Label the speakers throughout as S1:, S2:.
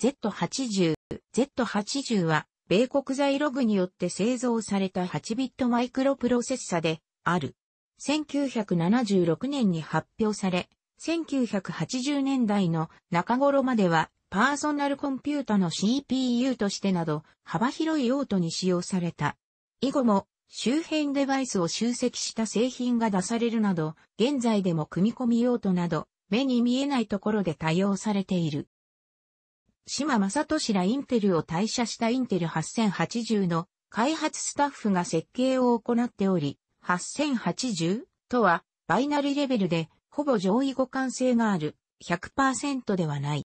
S1: Z80。Z80 は、米国在ログによって製造された8ビットマイクロプロセッサである。1976年に発表され、1980年代の中頃まではパーソナルコンピュータの CPU としてなど幅広い用途に使用された。以後も周辺デバイスを集積した製品が出されるなど、現在でも組み込み用途など目に見えないところで多用されている。島正俊らインテルを退社したインテル8080の開発スタッフが設計を行っており、8080とはバイナリレベルでほぼ上位互換性がある100%ではない。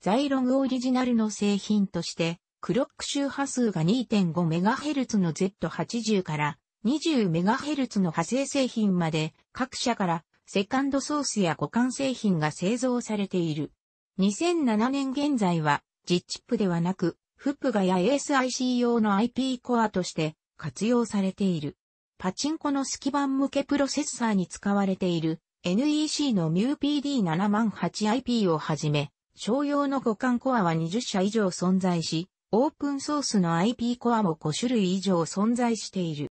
S1: ザイログオリジナルの製品として、クロック周波数が 2.5MHz の Z80 から 20MHz の派生製品まで各社からセカンドソースや互換製品が製造されている。2007年現在は、ジッチップではなく、フップガや ASIC 用の IP コアとして活用されている。パチンコのスキバン向けプロセッサーに使われている NEC の MUPD708IP をはじめ、商用の互換コアは20社以上存在し、オープンソースの IP コアも5種類以上存在している。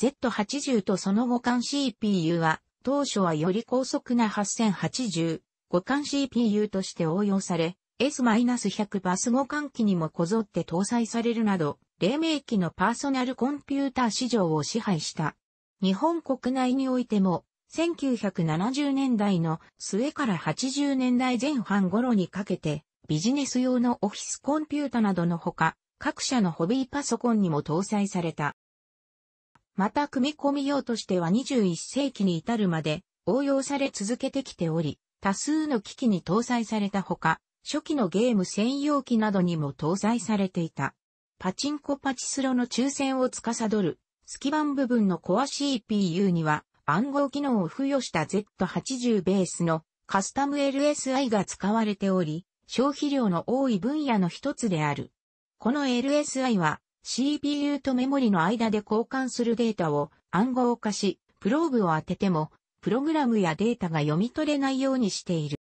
S1: Z80 とその互換 CPU は、当初はより高速な8080、互換 CPU として応用され、S-100 バス互換機にもこぞって搭載されるなど、黎明期のパーソナルコンピューター市場を支配した。日本国内においても、1970年代の末から80年代前半頃にかけて、ビジネス用のオフィスコンピュータなどのほか、各社のホビーパソコンにも搭載された。また組み込み用としては21世紀に至るまで応用され続けてきており、多数の機器に搭載されたほか、初期のゲーム専用機などにも搭載されていた。パチンコパチスロの抽選を司る、スバン部分のコア CPU には暗号機能を付与した Z80 ベースのカスタム LSI が使われており、消費量の多い分野の一つである。この LSI は CPU とメモリの間で交換するデータを暗号化し、プローブを当ててもプログラムやデータが読み取れないようにしている。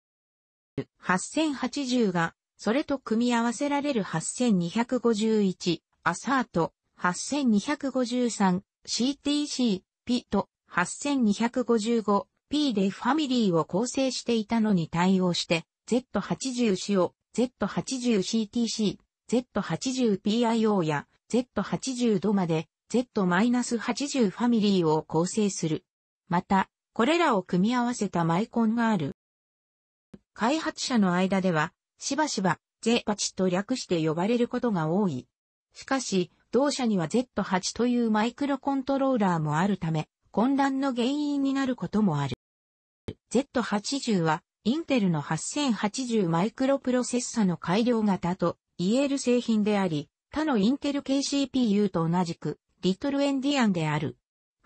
S1: 8080が、それと組み合わせられる8251、アサート、8253、CTC、P と、8255、P でファミリーを構成していたのに対応して、Z80C 用、Z80CTC、Z80PIO や Z80 度まで Z-80 ファミリーを構成する。また、これらを組み合わせたマイコンがある。開発者の間では、しばしば Z8 と略して呼ばれることが多い。しかし、同社には Z8 というマイクロコントローラーもあるため、混乱の原因になることもある。Z80 は、インテルの8080マイクロプロセッサの改良型と言える製品であり、他のインテル系 CPU と同じく、リトルエンディアンである。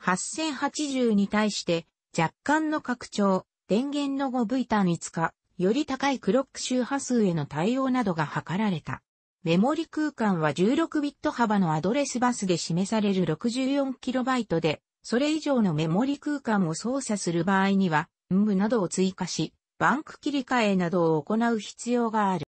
S1: 8080に対して、若干の拡張、電源の 5V 単位化、より高いクロック周波数への対応などが図られた。メモリ空間は1 6ビット幅のアドレスバスで示される 64KB で、それ以上のメモリ空間を操作する場合には、ムなどを追加し、バンク切り替えなどを行う必要がある。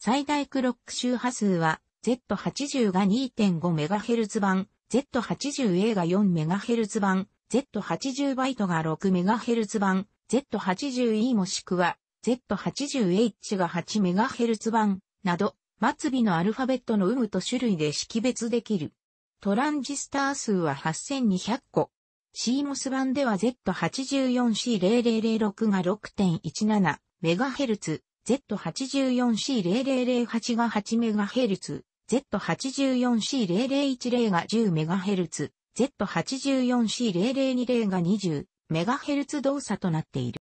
S1: 最大クロック周波数は Z80 が 2.5MHz 版、Z80A が 4MHz 版、Z80 バイトが 6MHz 版、Z80E もしくは Z80H が 8MHz 版など、末尾のアルファベットの有無と種類で識別できる。トランジスター数は8200個。CMOS 版では Z84C0006 が 6.17MHz、Z84C0008 が 8MHz、Z84C0010 が 10MHz、Z84C0020 が 20MHz 動作となっている。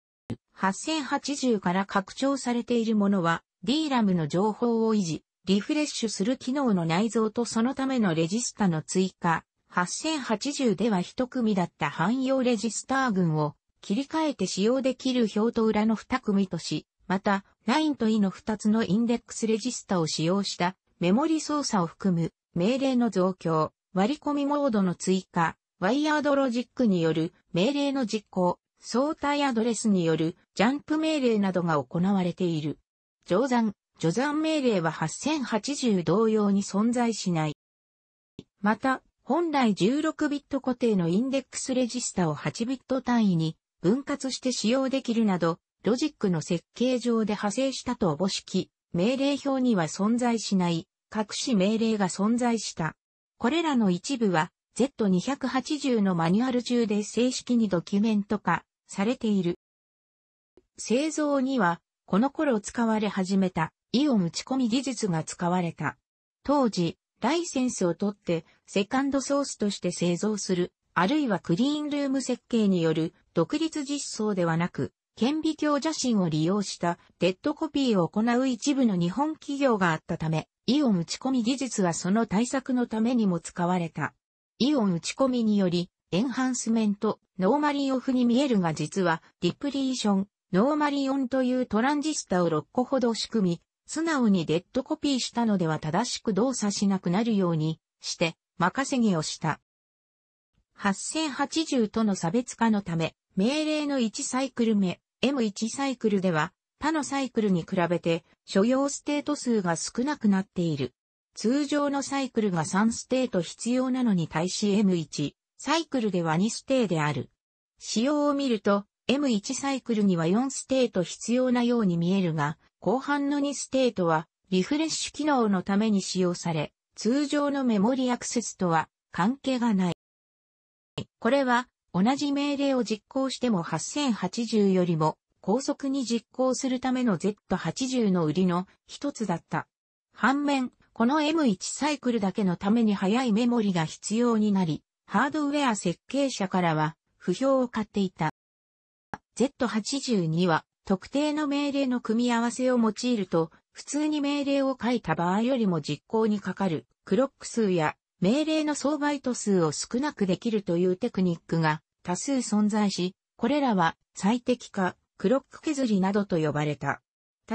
S1: 8080から拡張されているものは DRAM の情報を維持、リフレッシュする機能の内蔵とそのためのレジスタの追加。8080では一組だった汎用レジスター群を切り替えて使用できる表と裏の二組とし、また、9と E の二つのインデックスレジスタを使用したメモリ操作を含む命令の増強、割り込みモードの追加、ワイヤードロジックによる命令の実行、相対アドレスによるジャンプ命令などが行われている。乗算、除算命令は8080同様に存在しない。また、本来16ビット固定のインデックスレジスタを8ビット単位に分割して使用できるなど、ロジックの設計上で派生したとおぼしき、命令表には存在しない、隠し命令が存在した。これらの一部は Z280 のマニュアル中で正式にドキュメント化されている。製造にはこの頃使われ始めたイオン打ち込み技術が使われた。当時、ライセンスを取ってセカンドソースとして製造する、あるいはクリーンルーム設計による独立実装ではなく、顕微鏡写真を利用したデッドコピーを行う一部の日本企業があったため、イオン打ち込み技術はその対策のためにも使われた。イオン打ち込みにより、エンハンスメント、ノーマリオフに見えるが実は、ディプリーション、ノーマリオンというトランジスタを6個ほど仕組み、素直にデッドコピーしたのでは正しく動作しなくなるようにして、任せ毛をした。8080との差別化のため、命令の1サイクル目、M1 サイクルでは、他のサイクルに比べて所要ステート数が少なくなっている。通常のサイクルが3ステート必要なのに対し M1 サイクルでは2ステーである。仕様を見ると M1 サイクルには4ステート必要なように見えるが、後半の2ステートはリフレッシュ機能のために使用され、通常のメモリアクセスとは関係がない。これは同じ命令を実行しても8080よりも高速に実行するための Z80 の売りの一つだった。反面、この M1 サイクルだけのために速いメモリが必要になり、ハードウェア設計者からは不評を買っていた。Z82 は特定の命令の組み合わせを用いると、普通に命令を書いた場合よりも実行にかかるクロック数や命令の総バイト数を少なくできるというテクニックが多数存在し、これらは最適化、クロック削りなどと呼ばれた。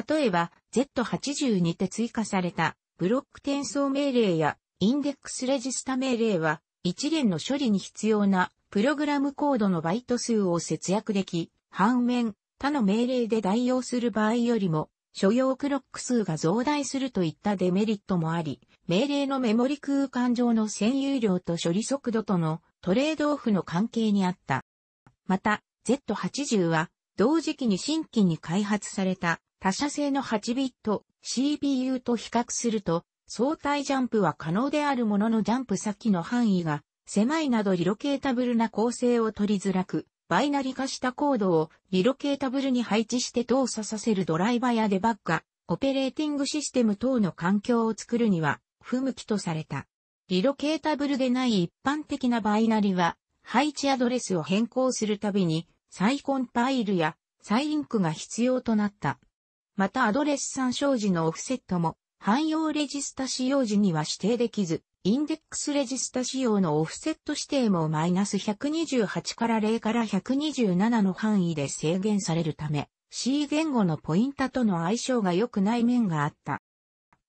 S1: 例えば、Z80 にて追加されたブロック転送命令やインデックスレジスタ命令は、一連の処理に必要なプログラムコードのバイト数を節約でき、反面、他の命令で代用する場合よりも、所要クロック数が増大するといったデメリットもあり、命令のメモリ空間上の占有量と処理速度とのトレードオフの関係にあった。また、Z80 は、同時期に新規に開発された他社製の8ビット CPU と比較すると、相対ジャンプは可能であるもののジャンプ先の範囲が狭いなどリロケータブルな構成を取りづらく、バイナリ化したコードをリロケータブルに配置して動作させるドライバーやデバッガオペレーティングシステム等の環境を作るには不向きとされた。リロケータブルでない一般的なバイナリは、配置アドレスを変更するたびに、再コンパイルや再リンクが必要となった。またアドレス参照時のオフセットも、汎用レジスタ使用時には指定できず、インデックスレジスタ使用のオフセット指定もマイナス128から0から127の範囲で制限されるため、C 言語のポインタとの相性が良くない面があった。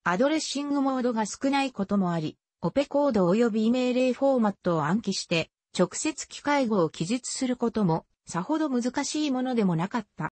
S1: アドレッシングモードが少ないこともあり、オペコード及び命令フォーマットを暗記して、直接機械語を記述することも、さほど難しいものでもなかった。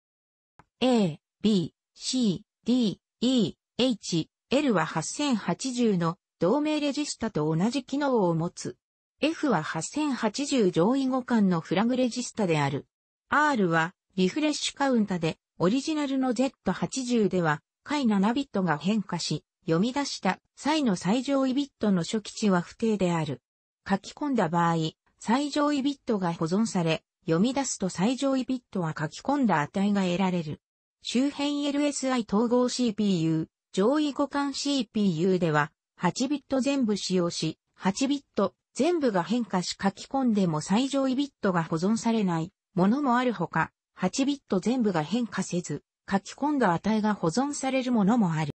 S1: A, B, C, D, E, H, L は8080の同名レジスタと同じ機能を持つ。F は8080上位互換のフラグレジスタである。R はリフレッシュカウンタで、オリジナルの Z80 では、回7ビットが変化し、読み出した際の最上位ビットの初期値は不定である。書き込んだ場合、最上位ビットが保存され、読み出すと最上位ビットは書き込んだ値が得られる。周辺 LSI 統合 CPU、上位互換 CPU では、8ビット全部使用し、8ビット全部が変化し書き込んでも最上位ビットが保存されないものもあるほか、8ビット全部が変化せず、書き込んだ値が保存されるものもある。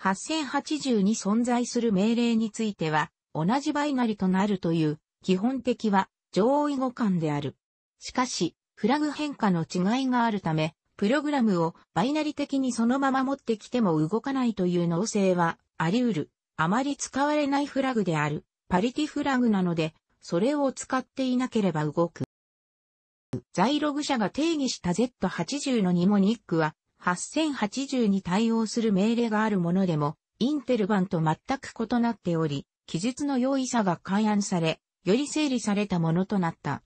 S1: 8080に存在する命令については、同じバイナリとなるという、基本的は上位互換である。しかし、フラグ変化の違いがあるため、プログラムをバイナリ的にそのまま持ってきても動かないという能性はあり得る。あまり使われないフラグである、パリティフラグなので、それを使っていなければ動く。在ログ社が定義した Z80 のニモニックは、8080に対応する命令があるものでも、インテル版と全く異なっており、記述の容易さが改案され、より整理されたものとなった。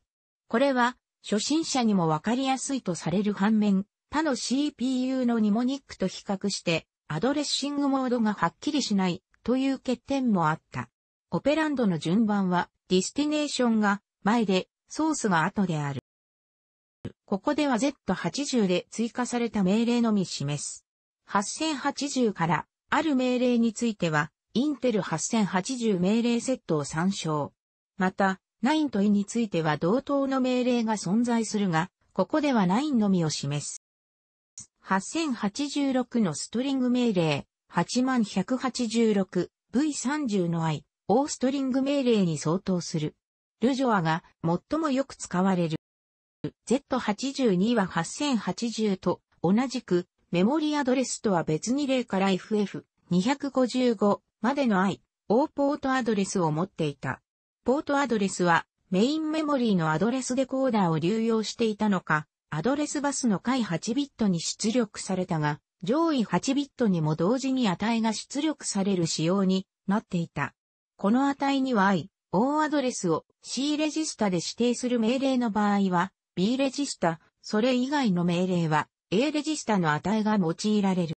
S1: これは、初心者にもわかりやすいとされる反面、他の CPU のニモニックと比較して、アドレッシングモードがはっきりしないという欠点もあった。オペランドの順番は、ディスティネーションが前で、ソースが後である。ここでは Z80 で追加された命令のみ示す。8080からある命令については、インテル8080命令セットを参照。また、9と i については同等の命令が存在するが、ここでは9のみを示す。8086のストリング命令、8186、V30 の i、O ストリング命令に相当する。ルジョアが最もよく使われる。Z82 は8080と同じくメモリアドレスとは別に例から FF255 までの I、O ポートアドレスを持っていた。ポートアドレスはメインメモリーのアドレスデコーダーを流用していたのか、アドレスバスの下位8ビットに出力されたが、上位8ビットにも同時に値が出力される仕様になっていた。この値には I、O アドレスを C レジスタで指定する命令の場合は、B レジスタ、それ以外の命令は A レジスタの値が用いられる。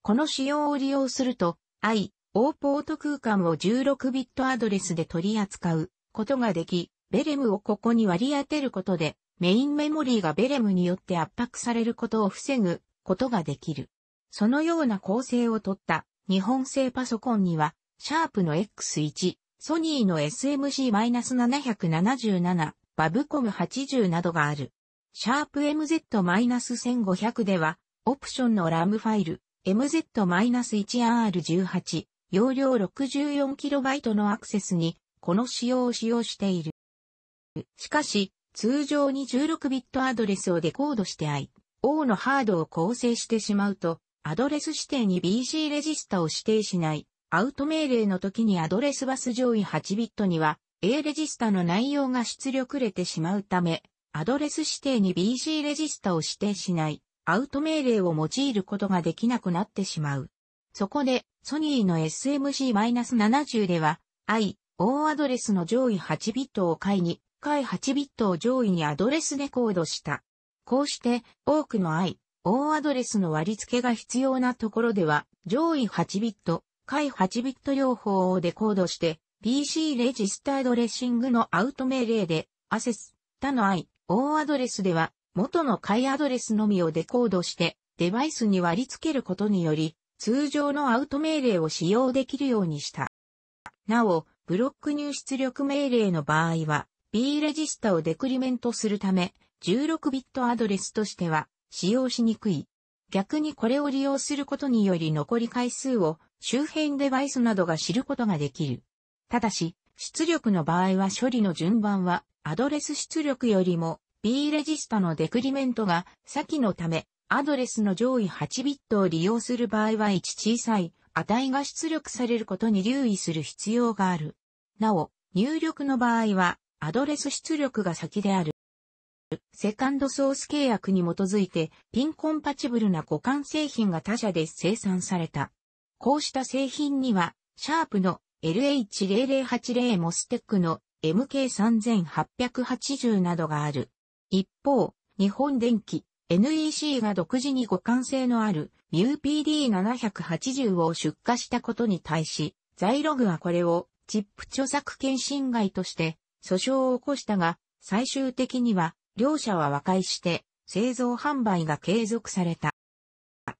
S1: この仕様を利用すると、I、O ポート空間を16ビットアドレスで取り扱うことができ、ベレムをここに割り当てることで、メインメモリーがベレムによって圧迫されることを防ぐことができる。そのような構成をとった日本製パソコンには、シャープの X1、ソニーの SMC-777、バブコム80などがある。シャープ MZ-1500 では、オプションのラムファイル、MZ-1R18、容量 64KB のアクセスに、この仕様を使用している。しかし、通常に 16bit アドレスをデコードして IO のハードを構成してしまうと、アドレス指定に BC レジスタを指定しない、アウト命令の時にアドレスバス上位 8bit には、A レジスタの内容が出力れてしまうため、アドレス指定に BC レジスタを指定しない、アウト命令を用いることができなくなってしまう。そこで、ソニーの SMC-70 では、I、O アドレスの上位8ビットを解に、位8ビットを上位にアドレスでコードした。こうして、多くの I、O アドレスの割り付けが必要なところでは、上位8ビット、位8ビット両方をデコードして、PC レジスタードレッシングのアウト命令で、アセス、他の IO アドレスでは、元の回アドレスのみをデコードして、デバイスに割り付けることにより、通常のアウト命令を使用できるようにした。なお、ブロック入出力命令の場合は、B レジスタをデクリメントするため、16ビットアドレスとしては使用しにくい。逆にこれを利用することにより残り回数を周辺デバイスなどが知ることができる。ただし、出力の場合は処理の順番は、アドレス出力よりも、B レジスタのデクリメントが先のため、アドレスの上位8ビットを利用する場合は1小さい値が出力されることに留意する必要がある。なお、入力の場合は、アドレス出力が先である。セカンドソース契約に基づいて、ピンコンパチブルな互換製品が他社で生産された。こうした製品には、シャープの LH0080 モステックの MK3880 などがある。一方、日本電機 NEC が独自に互換性のある UPD780 を出荷したことに対し、ザイログはこれをチップ著作権侵害として訴訟を起こしたが、最終的には両者は和解して製造販売が継続された。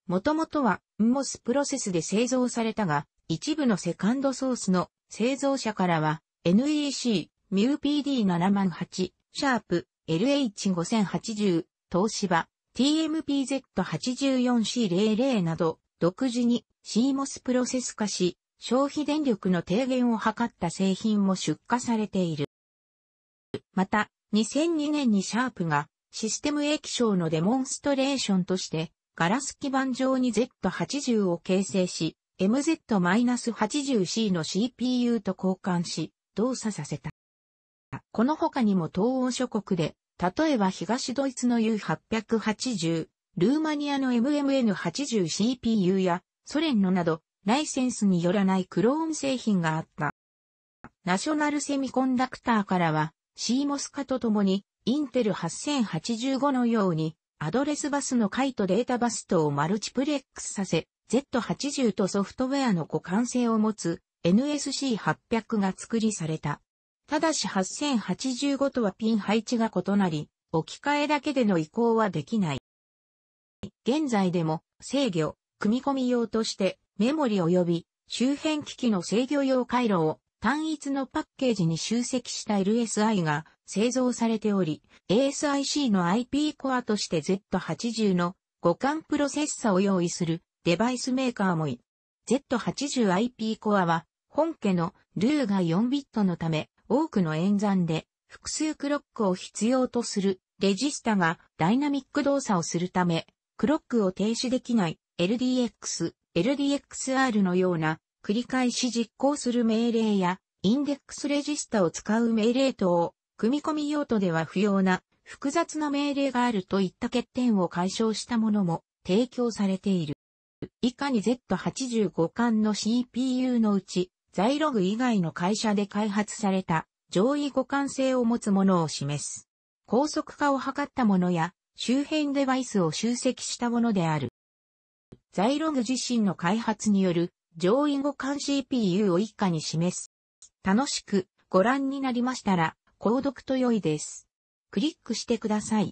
S1: もともとは、MOS プロセスで製造されたが、一部のセカンドソースの製造者からは NEC、ミュー PD708、シャープ、LH5080、東芝、TMPZ84C00 など、独自に CMOS プロセス化し、消費電力の低減を図った製品も出荷されている。また、2002年にシャープがシステム液晶のデモンストレーションとして、ガラス基板上に Z80 を形成し、MZ-80C の CPU と交換し、動作させた。この他にも東欧諸国で、例えば東ドイツの U880、ルーマニアの MMN80 CPU やソ連のなど、ライセンスによらないクローン製品があった。ナショナルセミコンダクターからは、シーモス化とともに、インテル8085のように、アドレスバスの解とデータバスとをマルチプレックスさせ、Z80 とソフトウェアの互換性を持つ NSC800 が作りされた。ただし8085とはピン配置が異なり、置き換えだけでの移行はできない。現在でも制御、組み込み用としてメモリ及び周辺機器の制御用回路を単一のパッケージに集積した LSI が製造されており、ASIC の IP コアとして Z80 の互換プロセッサを用意するデバイスメーカーもい。Z80IP コアは、本家のルーが4ビットのため、多くの演算で複数クロックを必要とするレジスタがダイナミック動作をするため、クロックを停止できない LDX、LDXR のような繰り返し実行する命令やインデックスレジスタを使う命令等を組み込み用途では不要な複雑な命令があるといった欠点を解消したものも提供されている。以下に Z85 巻の CPU のうち、ザイログ以外の会社で開発された上位互換性を持つものを示す。高速化を図ったものや、周辺デバイスを集積したものである。ザイログ自身の開発による上位互換 CPU を以下に示す。楽しくご覧になりましたら、購読と良いです。クリックしてください。